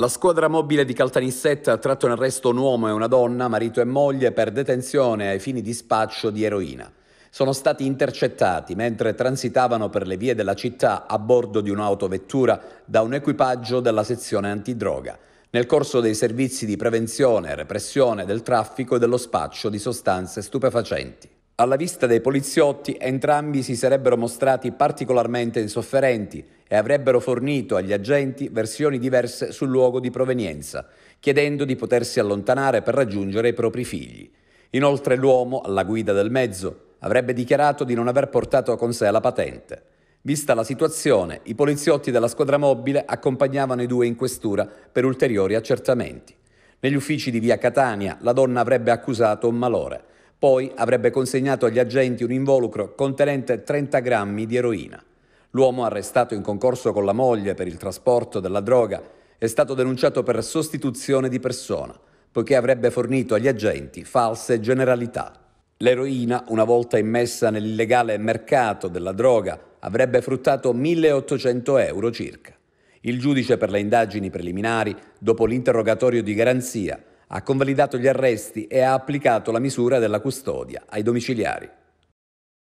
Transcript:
La squadra mobile di Caltanissetta ha tratto in arresto un uomo e una donna, marito e moglie, per detenzione ai fini di spaccio di eroina. Sono stati intercettati mentre transitavano per le vie della città a bordo di un'autovettura da un equipaggio della sezione antidroga, nel corso dei servizi di prevenzione e repressione del traffico e dello spaccio di sostanze stupefacenti. Alla vista dei poliziotti entrambi si sarebbero mostrati particolarmente insofferenti e avrebbero fornito agli agenti versioni diverse sul luogo di provenienza, chiedendo di potersi allontanare per raggiungere i propri figli. Inoltre l'uomo, alla guida del mezzo, avrebbe dichiarato di non aver portato con sé la patente. Vista la situazione, i poliziotti della squadra mobile accompagnavano i due in questura per ulteriori accertamenti. Negli uffici di via Catania la donna avrebbe accusato un malore, poi avrebbe consegnato agli agenti un involucro contenente 30 grammi di eroina. L'uomo arrestato in concorso con la moglie per il trasporto della droga è stato denunciato per sostituzione di persona, poiché avrebbe fornito agli agenti false generalità. L'eroina, una volta immessa nell'illegale mercato della droga, avrebbe fruttato 1800 euro circa. Il giudice per le indagini preliminari, dopo l'interrogatorio di garanzia, ha convalidato gli arresti e ha applicato la misura della custodia ai domiciliari.